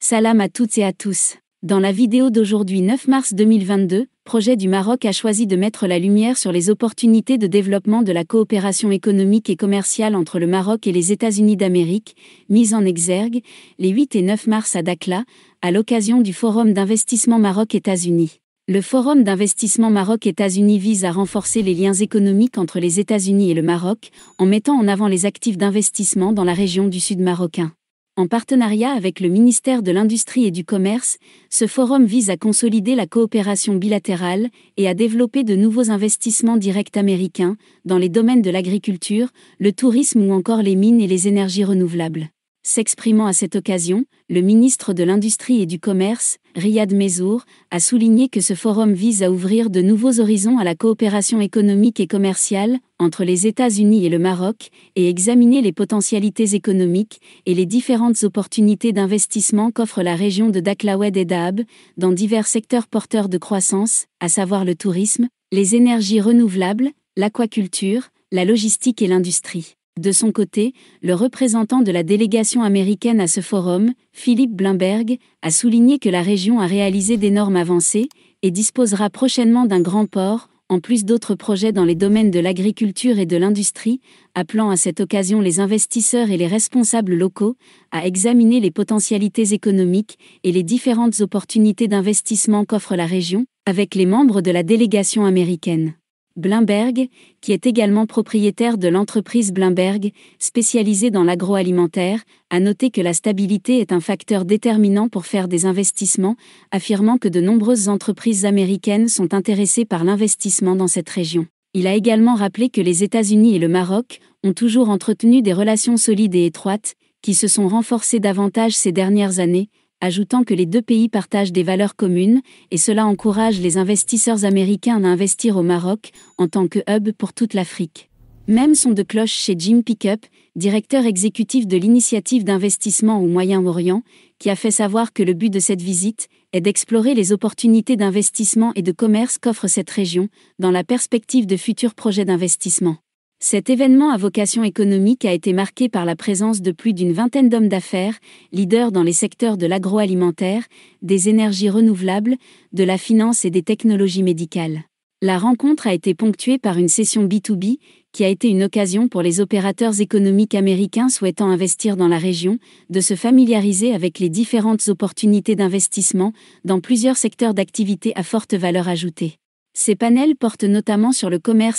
Salam à toutes et à tous. Dans la vidéo d'aujourd'hui 9 mars 2022, Projet du Maroc a choisi de mettre la lumière sur les opportunités de développement de la coopération économique et commerciale entre le Maroc et les États-Unis d'Amérique, mise en exergue les 8 et 9 mars à Dakla, à l'occasion du Forum d'investissement Maroc-États-Unis. Le Forum d'investissement Maroc-États-Unis vise à renforcer les liens économiques entre les États-Unis et le Maroc en mettant en avant les actifs d'investissement dans la région du Sud marocain. En partenariat avec le ministère de l'Industrie et du Commerce, ce forum vise à consolider la coopération bilatérale et à développer de nouveaux investissements directs américains dans les domaines de l'agriculture, le tourisme ou encore les mines et les énergies renouvelables. S'exprimant à cette occasion, le ministre de l'Industrie et du Commerce, Riyad Mesour, a souligné que ce forum vise à ouvrir de nouveaux horizons à la coopération économique et commerciale entre les États-Unis et le Maroc et examiner les potentialités économiques et les différentes opportunités d'investissement qu'offre la région de Daklaoued et Dahab dans divers secteurs porteurs de croissance, à savoir le tourisme, les énergies renouvelables, l'aquaculture, la logistique et l'industrie. De son côté, le représentant de la délégation américaine à ce forum, Philippe Blimberg, a souligné que la région a réalisé d'énormes avancées et disposera prochainement d'un grand port, en plus d'autres projets dans les domaines de l'agriculture et de l'industrie, appelant à cette occasion les investisseurs et les responsables locaux à examiner les potentialités économiques et les différentes opportunités d'investissement qu'offre la région, avec les membres de la délégation américaine. Blimberg, qui est également propriétaire de l'entreprise Blimberg, spécialisée dans l'agroalimentaire, a noté que la stabilité est un facteur déterminant pour faire des investissements, affirmant que de nombreuses entreprises américaines sont intéressées par l'investissement dans cette région. Il a également rappelé que les États-Unis et le Maroc ont toujours entretenu des relations solides et étroites, qui se sont renforcées davantage ces dernières années, ajoutant que les deux pays partagent des valeurs communes, et cela encourage les investisseurs américains à investir au Maroc, en tant que hub pour toute l'Afrique. Même son de cloche chez Jim Pickup, directeur exécutif de l'initiative d'investissement au Moyen-Orient, qui a fait savoir que le but de cette visite est d'explorer les opportunités d'investissement et de commerce qu'offre cette région, dans la perspective de futurs projets d'investissement. Cet événement à vocation économique a été marqué par la présence de plus d'une vingtaine d'hommes d'affaires, leaders dans les secteurs de l'agroalimentaire, des énergies renouvelables, de la finance et des technologies médicales. La rencontre a été ponctuée par une session B2B, qui a été une occasion pour les opérateurs économiques américains souhaitant investir dans la région, de se familiariser avec les différentes opportunités d'investissement dans plusieurs secteurs d'activité à forte valeur ajoutée. Ces panels portent notamment sur le commerce